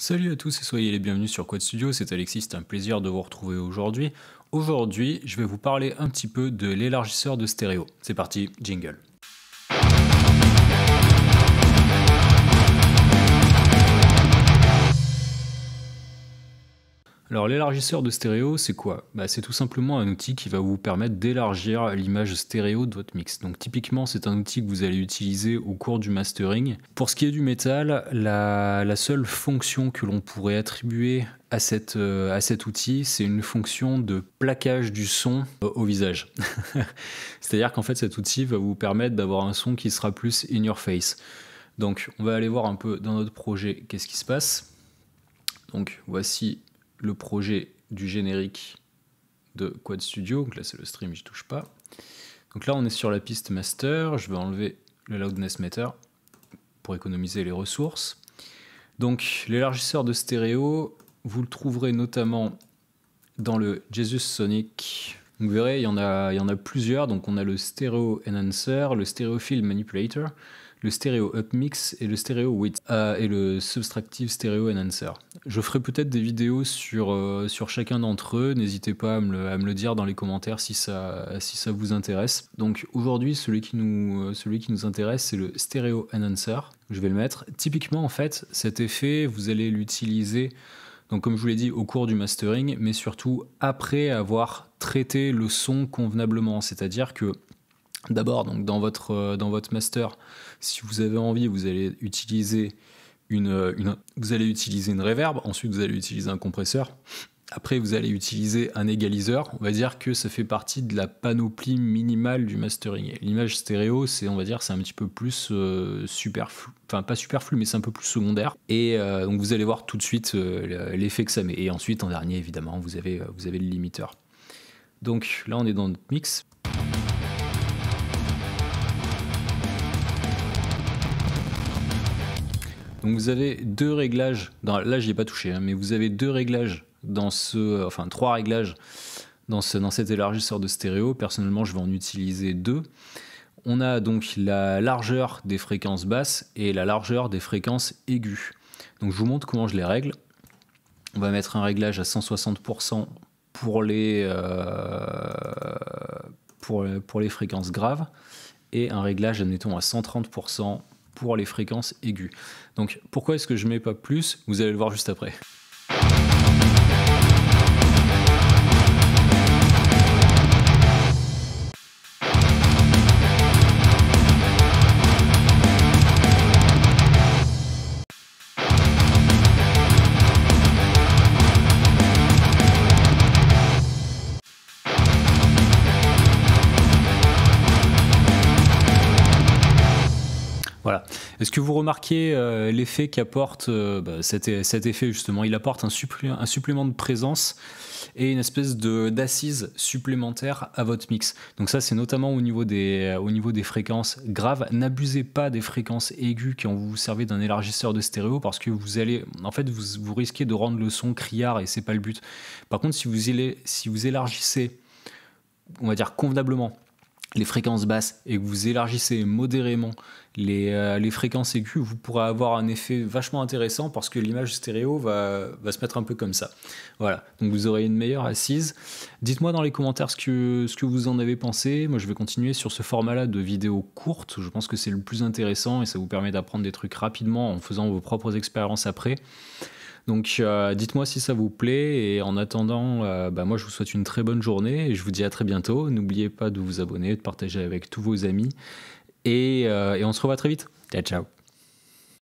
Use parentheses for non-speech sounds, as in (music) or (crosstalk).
Salut à tous et soyez les bienvenus sur Quad Studio, c'est Alexis, c'est un plaisir de vous retrouver aujourd'hui. Aujourd'hui, je vais vous parler un petit peu de l'élargisseur de stéréo. C'est parti, jingle. Alors l'élargisseur de stéréo, c'est quoi bah, C'est tout simplement un outil qui va vous permettre d'élargir l'image stéréo de votre mix. Donc typiquement, c'est un outil que vous allez utiliser au cours du mastering. Pour ce qui est du métal, la, seule fonction que l'on pourrait attribuer à, euh, à cet outil, c'est une fonction de plaquage du son euh, au visage. (laughs) C'est-à-dire qu'en fait, cet outil va vous permettre d'avoir un son qui sera plus in your face. Donc on va aller voir un peu dans notre projet qu'est-ce qui se passe. Donc voici le projet du générique de Quad Studio. Donc là, c'est le stream, je touche pas. Donc là, on est sur la piste master. Je vais enlever le loudness meter pour économiser les ressources. Donc l'élargisseur de stéréo, vous le trouverez notamment dans le Jesus Sonic. Vous verrez, il y en a, y en a plusieurs. Donc on a le Stereo Enhancer, le Stereo Field Manipulator le stéréo upmix et le stéréo width euh, et le subtractive stereo enhancer. Je ferai peut-être des vidéos sur, euh, sur chacun d'entre eux, n'hésitez pas à me, le, dire dans les commentaires si ça, si ça vous intéresse. Donc aujourd'hui celui qui nous, euh, celui qui nous intéresse c'est le stéréo enhancer, je vais le mettre. Typiquement en fait cet effet vous allez l'utiliser donc comme je vous l'ai dit au cours du mastering mais surtout après avoir traité le son convenablement, c'est-à-dire que D'abord, donc dans votre, euh, dans votre master, si vous avez envie, vous allez utiliser une, euh, vous allez utiliser une reverb, ensuite vous allez utiliser un compresseur, après vous allez utiliser un égaliseur. On va dire que ça fait partie de la panoplie minimale du mastering. L'image stéréo, c'est on va dire c'est un petit peu plus euh, superflu, enfin pas superflu, mais c'est un peu plus secondaire. Et donc vous allez voir tout de suite l'effet que ça met. Et ensuite en dernier évidemment vous avez vous avez le limiteur. Donc là on est dans notre mix. Donc vous avez deux réglages, dans, là j'y ai pas touché, hein, mais vous avez deux réglages dans ce, euh, enfin trois réglages dans, dans cet élargisseur de stéréo. Personnellement, je vais en utiliser deux. On a donc la largeur des fréquences basses et la largeur des fréquences aiguës. Donc je vous montre comment je les règle. On va mettre un réglage à 160% pour les, euh, pour, pour les fréquences graves et un réglage, admettons, à 130% les fréquences aiguës. Donc pourquoi est-ce que je mets pas plus Vous allez le voir juste après. Voilà. Est-ce que vous remarquez euh, l'effet qu'apporte euh, bah, cet, effet justement Il apporte un, supplément de présence et une espèce d'assise supplémentaire à votre mix. Donc ça, c'est notamment au niveau, des, euh, niveau des fréquences graves. N'abusez pas des fréquences aiguës qui ont vous servez d'un élargisseur de stéréo parce que vous allez, en fait, vous, risquez de rendre le son criard et c'est pas le but. Par contre, si vous, si vous élargissez, on va dire convenablement, les fréquences basses et que vous élargissez modérément euh, les, fréquences aiguës, vous pourrez avoir un effet vachement intéressant parce que l'image stéréo va, se mettre un peu comme ça. Voilà, donc vous aurez une meilleure assise. Dites-moi dans les commentaires ce que, ce que vous en avez pensé. Moi, je vais continuer sur ce format-là de vidéos courtes. Je pense que c'est le plus intéressant et ça vous permet d'apprendre des trucs rapidement en faisant vos propres expériences après. Donc euh, dites-moi si ça vous plaît et en attendant, euh, bah, moi je vous souhaite une très bonne journée et je vous dis à très bientôt. N'oubliez pas de vous abonner, de partager avec tous vos amis et, euh, et on se revoit très vite. Ciao ciao